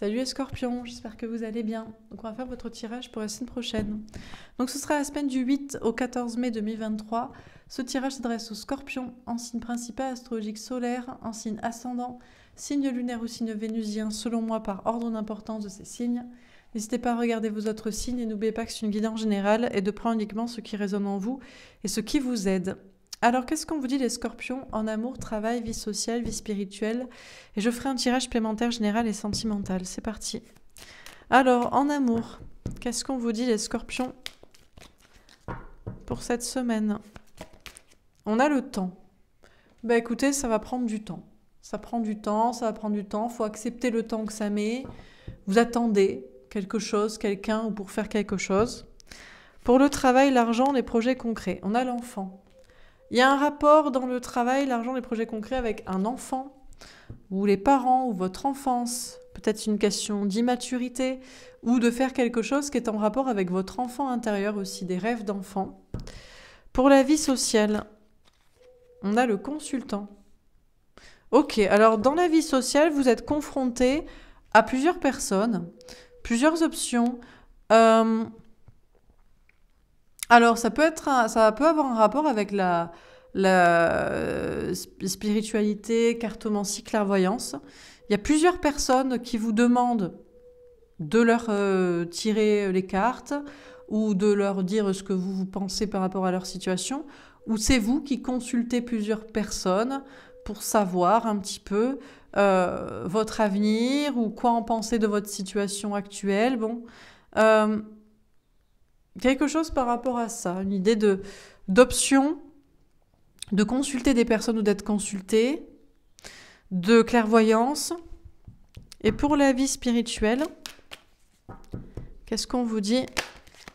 Salut les scorpions, j'espère que vous allez bien. Donc on va faire votre tirage pour la semaine prochaine. Donc ce sera la semaine du 8 au 14 mai 2023. Ce tirage s'adresse aux scorpions en signe principal astrologique solaire, en signe ascendant, signe lunaire ou signe vénusien selon moi par ordre d'importance de ces signes. N'hésitez pas à regarder vos autres signes et n'oubliez pas que c'est une guidance générale et de prendre uniquement ce qui résonne en vous et ce qui vous aide. Alors, qu'est-ce qu'on vous dit les scorpions en amour, travail, vie sociale, vie spirituelle Et je ferai un tirage supplémentaire général et sentimental. C'est parti. Alors, en amour, qu'est-ce qu'on vous dit les scorpions pour cette semaine On a le temps. Bah écoutez, ça va prendre du temps. Ça prend du temps, ça va prendre du temps. faut accepter le temps que ça met. Vous attendez quelque chose, quelqu'un ou pour faire quelque chose. Pour le travail, l'argent, les projets concrets. On a l'enfant. Il y a un rapport dans le travail, l'argent, les projets concrets avec un enfant, ou les parents, ou votre enfance. Peut-être une question d'immaturité, ou de faire quelque chose qui est en rapport avec votre enfant intérieur aussi, des rêves d'enfant. Pour la vie sociale, on a le consultant. Ok, alors dans la vie sociale, vous êtes confronté à plusieurs personnes, plusieurs options. Euh, alors, ça peut, être ça peut avoir un rapport avec la, spiritualité, cartomancie, clairvoyance. Il y a plusieurs personnes qui vous demandent de leur euh, tirer les cartes ou de leur dire ce que vous, pensez par rapport à leur situation, ou c'est vous qui consultez plusieurs personnes pour savoir un petit peu euh, votre avenir ou quoi en penser de votre situation actuelle. Bon, euh, quelque chose par rapport à ça, une idée de d'option, de consulter des personnes ou d'être consulté, de clairvoyance. Et pour la vie spirituelle, qu'est-ce qu'on vous dit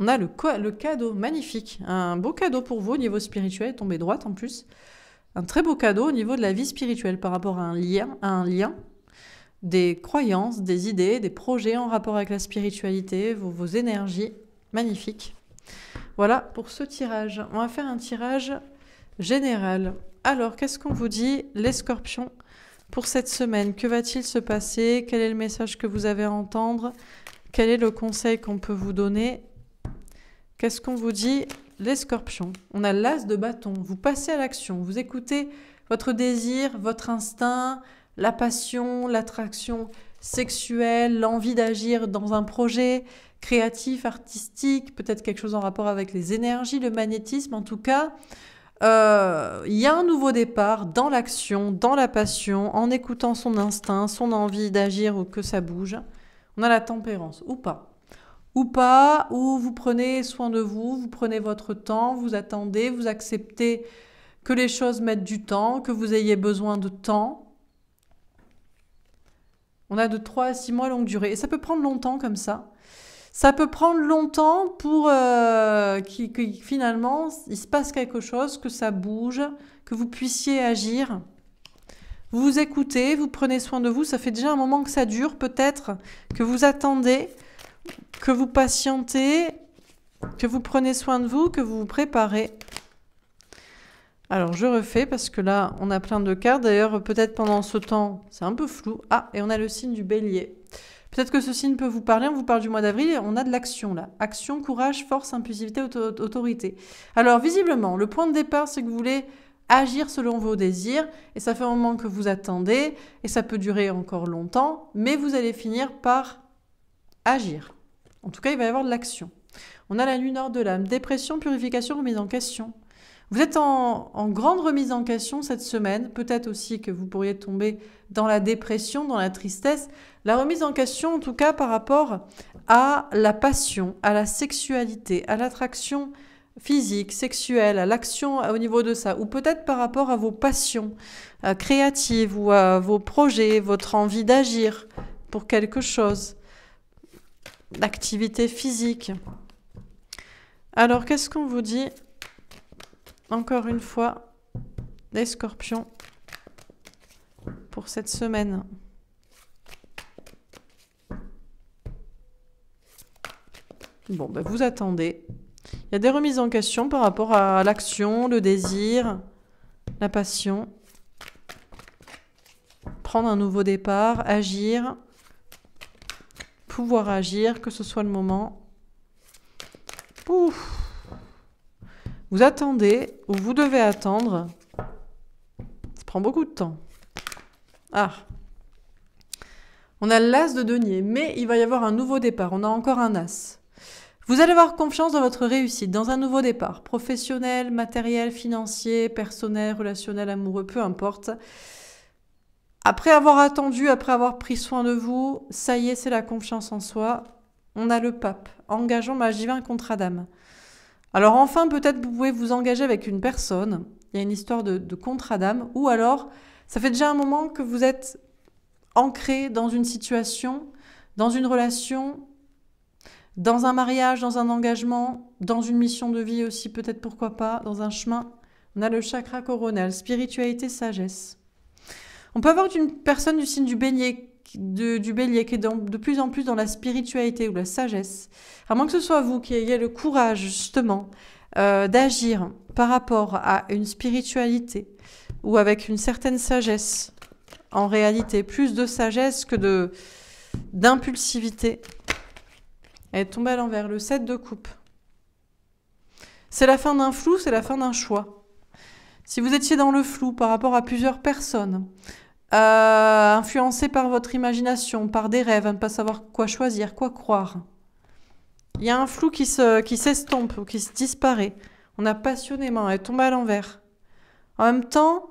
On a le, le cadeau magnifique, un beau cadeau pour vous au niveau spirituel, tombé droite en plus. Un très beau cadeau au niveau de la vie spirituelle par rapport à un lien, à un lien des croyances, des idées, des projets en rapport avec la spiritualité, vos, vos énergies, Magnifique. Voilà pour ce tirage. On va faire un tirage général. Alors, qu'est-ce qu'on vous dit, les scorpions, pour cette semaine Que va-t-il se passer Quel est le message que vous avez à entendre Quel est le conseil qu'on peut vous donner Qu'est-ce qu'on vous dit, les scorpions On a l'as de bâton. Vous passez à l'action. Vous écoutez votre désir, votre instinct, la passion, l'attraction sexuelle, l'envie d'agir dans un projet créatif, artistique, peut-être quelque chose en rapport avec les énergies, le magnétisme. En tout cas, euh, il y a un nouveau départ dans l'action, dans la passion, en écoutant son instinct, son envie d'agir ou que ça bouge. On a la tempérance, ou pas. Ou pas, ou vous prenez soin de vous, vous prenez votre temps, vous attendez, vous acceptez que les choses mettent du temps, que vous ayez besoin de temps. On a de 3 à 6 mois longue durée. Et ça peut prendre longtemps comme ça ça peut prendre longtemps pour euh, que finalement il se passe quelque chose, que ça bouge, que vous puissiez agir. Vous vous écoutez, vous prenez soin de vous. Ça fait déjà un moment que ça dure, peut-être que vous attendez, que vous patientez, que vous prenez soin de vous, que vous vous préparez. Alors je refais parce que là on a plein de cartes. D'ailleurs peut-être pendant ce temps c'est un peu flou. Ah et on a le signe du bélier. Peut-être que ce signe peut vous parler, on vous parle du mois d'avril, on a de l'action là. Action, courage, force, impulsivité, autorité. Alors visiblement, le point de départ, c'est que vous voulez agir selon vos désirs, et ça fait un moment que vous attendez, et ça peut durer encore longtemps, mais vous allez finir par agir. En tout cas, il va y avoir de l'action. On a la lune hors de l'âme, dépression, purification, remise en question. Vous êtes en, grande remise en question cette semaine. Peut-être aussi que vous pourriez tomber dans la dépression, dans la tristesse. La remise en question, en tout cas, par rapport à la passion, à la sexualité, à l'attraction physique, sexuelle, à l'action au niveau de ça, ou peut-être par rapport à vos passions euh, créatives ou à vos projets, votre envie d'agir pour quelque chose, l'activité physique. Alors, qu'est-ce qu'on vous dit encore une fois les scorpions pour cette semaine. Bon, ben, vous attendez. Il y a des remises en question par rapport à l'action, le désir, la passion. Prendre un nouveau départ, agir, pouvoir agir, que ce soit le moment. ouf vous attendez, ou vous devez attendre. Ça prend beaucoup de temps. Ah On a l'as de denier, mais il va y avoir un nouveau départ. On a encore un as. Vous allez avoir confiance dans votre réussite, dans un nouveau départ, professionnel, matériel, financier, personnel, relationnel, amoureux, peu importe. Après avoir attendu, après avoir pris soin de vous, ça y est, c'est la confiance en soi. On a le pape. Engageons ma divin contre Adam. Alors enfin, peut-être vous pouvez vous engager avec une personne. Il y a une histoire de, de contrat d'âme. Ou alors, ça fait déjà un moment que vous êtes ancré dans une situation, dans une relation, dans un mariage, dans un engagement, dans une mission de vie aussi, peut-être pourquoi pas, dans un chemin. On a le chakra coronal, spiritualité, sagesse. On peut avoir une personne du signe du bélier du bélier qui est de plus en plus dans la spiritualité ou la sagesse, à moins que ce soit vous qui ayez le courage justement euh, d'agir par rapport à une spiritualité ou avec une certaine sagesse, en réalité, plus de sagesse que de d'impulsivité. Elle est tombée à l'envers, le 7 de coupe. C'est la fin d'un flou, c'est la fin d'un choix. Si vous étiez dans le flou par rapport à plusieurs personnes, euh, influencé par votre imagination, par des rêves, à ne pas savoir quoi choisir, quoi croire. Il y a un flou qui s'estompe se, qui ou qui se disparaît. On a passionnément, elle tombe à l'envers. En même temps,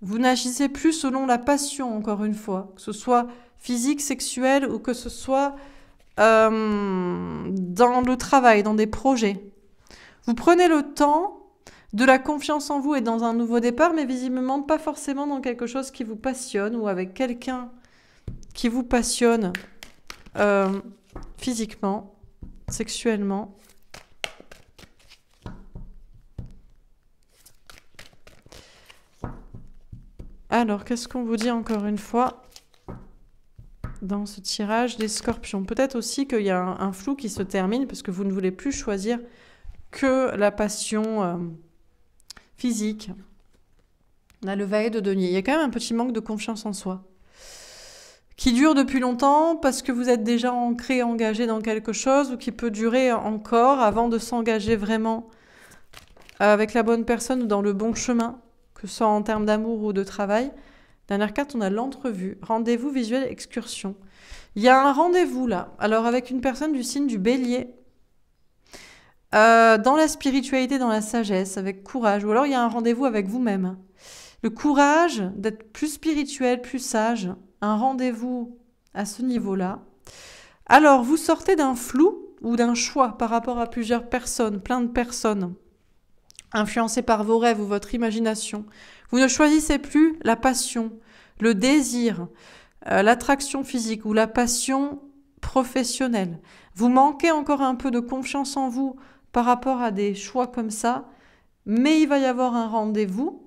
vous n'agissez plus selon la passion, encore une fois, que ce soit physique, sexuelle ou que ce soit euh, dans le travail, dans des projets. Vous prenez le temps de la confiance en vous et dans un nouveau départ, mais visiblement pas forcément dans quelque chose qui vous passionne ou avec quelqu'un qui vous passionne euh, physiquement, sexuellement. Alors, qu'est-ce qu'on vous dit encore une fois dans ce tirage des scorpions Peut-être aussi qu'il y a un, flou qui se termine parce que vous ne voulez plus choisir que la passion. Euh, physique. On a le valet de denier. Il y a quand même un petit manque de confiance en soi qui dure depuis longtemps parce que vous êtes déjà ancré, engagé dans quelque chose ou qui peut durer encore avant de s'engager vraiment avec la bonne personne ou dans le bon chemin, que ce soit en termes d'amour ou de travail. Dernière carte, on a l'entrevue, rendez-vous visuel excursion. Il y a un rendez-vous là, alors avec une personne du signe du bélier, euh, dans la spiritualité, dans la sagesse, avec courage. Ou alors il y a un rendez-vous avec vous-même. Le courage d'être plus spirituel, plus sage, un rendez-vous à ce niveau-là. Alors vous sortez d'un flou ou d'un choix par rapport à plusieurs personnes, plein de personnes, influencées par vos rêves ou votre imagination. Vous ne choisissez plus la passion, le désir, euh, l'attraction physique ou la passion professionnelle. Vous manquez encore un peu de confiance en vous par rapport à des choix comme ça, mais il va y avoir un rendez-vous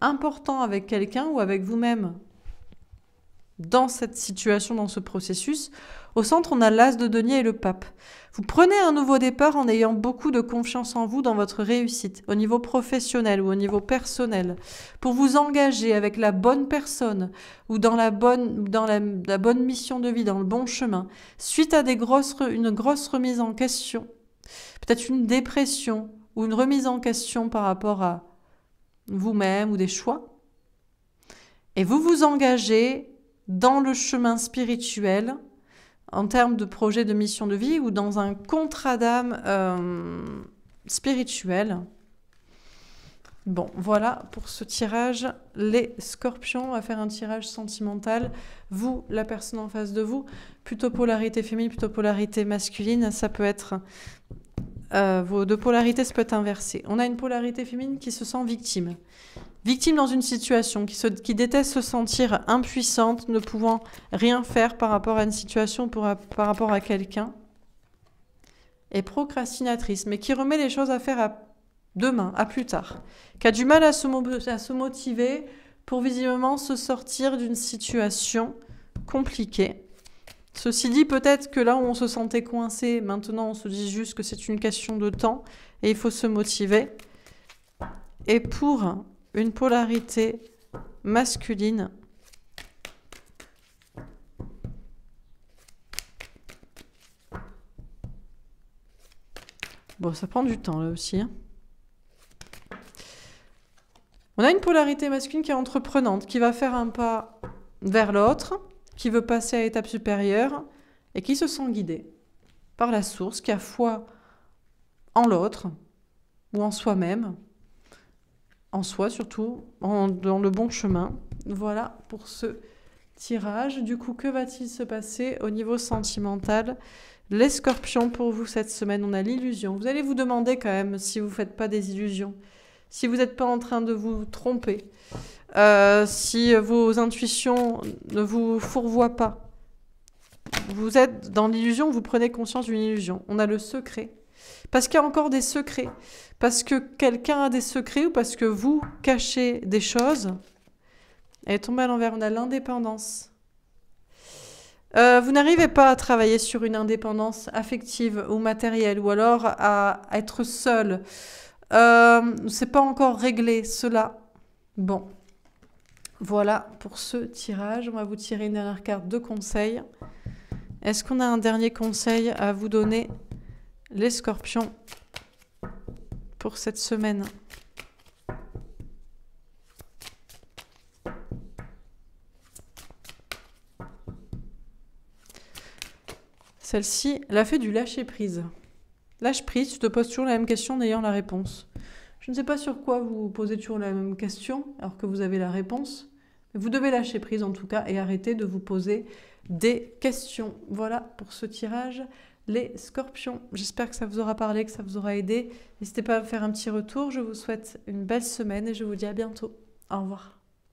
important avec quelqu'un ou avec vous-même dans cette situation, dans ce processus. Au centre, on a l'as de denier et le pape. Vous prenez un nouveau départ en ayant beaucoup de confiance en vous dans votre réussite, au niveau professionnel ou au niveau personnel, pour vous engager avec la bonne personne ou dans la bonne, dans bonne mission de vie, dans le bon chemin, suite à des grosses, une grosse remise en question peut-être une dépression ou une remise en question par rapport à vous-même ou des choix. Et vous vous engagez dans le chemin spirituel en termes de projet de mission de vie ou dans un contrat d'âme euh, spirituel. Bon, voilà pour ce tirage. Les scorpions, on va faire un tirage sentimental. Vous, la personne en face de vous, plutôt polarité féminine, plutôt polarité masculine, ça peut être de euh, vos deux polarités se peuvent inverser. On a une polarité féminine qui se sent victime. Victime dans une situation, qui, qui déteste se sentir impuissante, ne pouvant rien faire par rapport à une situation, pour, par rapport à quelqu'un. Et procrastinatrice, mais qui remet les choses à faire à demain, à plus tard. Qui a du mal à se motiver pour visiblement se sortir d'une situation compliquée Ceci dit, peut-être que là où on se sentait coincé, maintenant on se dit juste que c'est une question de temps et il faut se motiver. Et pour une polarité masculine, Bon, ça prend du temps là aussi. Hein. On a une polarité masculine qui est entreprenante, qui va faire un pas vers l'autre, qui veut passer à l'étape supérieure et qui se sent guidé par la source, qui a foi en l'autre ou en soi-même, en soi surtout, dans le bon chemin. Voilà pour ce tirage. Du coup, que va-t-il se passer au niveau sentimental Les scorpions, pour vous, cette semaine, on a l'illusion. Vous allez vous demander quand même si vous ne faites pas des illusions, si vous n'êtes pas en train de vous tromper. Euh, si vos intuitions ne vous fourvoient pas, vous êtes dans l'illusion, vous prenez conscience d'une illusion. On a le secret. Parce qu'il y a encore des secrets. Parce que quelqu'un a des secrets ou parce que vous cachez des choses. Elle est tombée à l'envers. On a l'indépendance. Euh, vous n'arrivez pas à travailler sur une indépendance affective ou matérielle ou alors à être seul. Euh, c'est pas encore réglé cela. Bon. Voilà pour ce tirage. On va vous tirer une dernière carte de conseil. Est-ce qu'on a un dernier conseil à vous donner, les scorpions, pour cette semaine Celle-ci, la fait du lâcher-prise. Lâche-prise, tu te poses toujours la même question en ayant la réponse. Je ne sais pas sur quoi vous posez toujours la même question alors que vous avez la réponse. Vous devez lâcher prise en tout cas et arrêter de vous poser des questions. Voilà pour ce tirage les scorpions. J'espère que ça vous aura parlé, que ça vous aura aidé. N'hésitez pas à me faire un petit retour. Je vous souhaite une belle semaine et je vous dis à bientôt. Au revoir.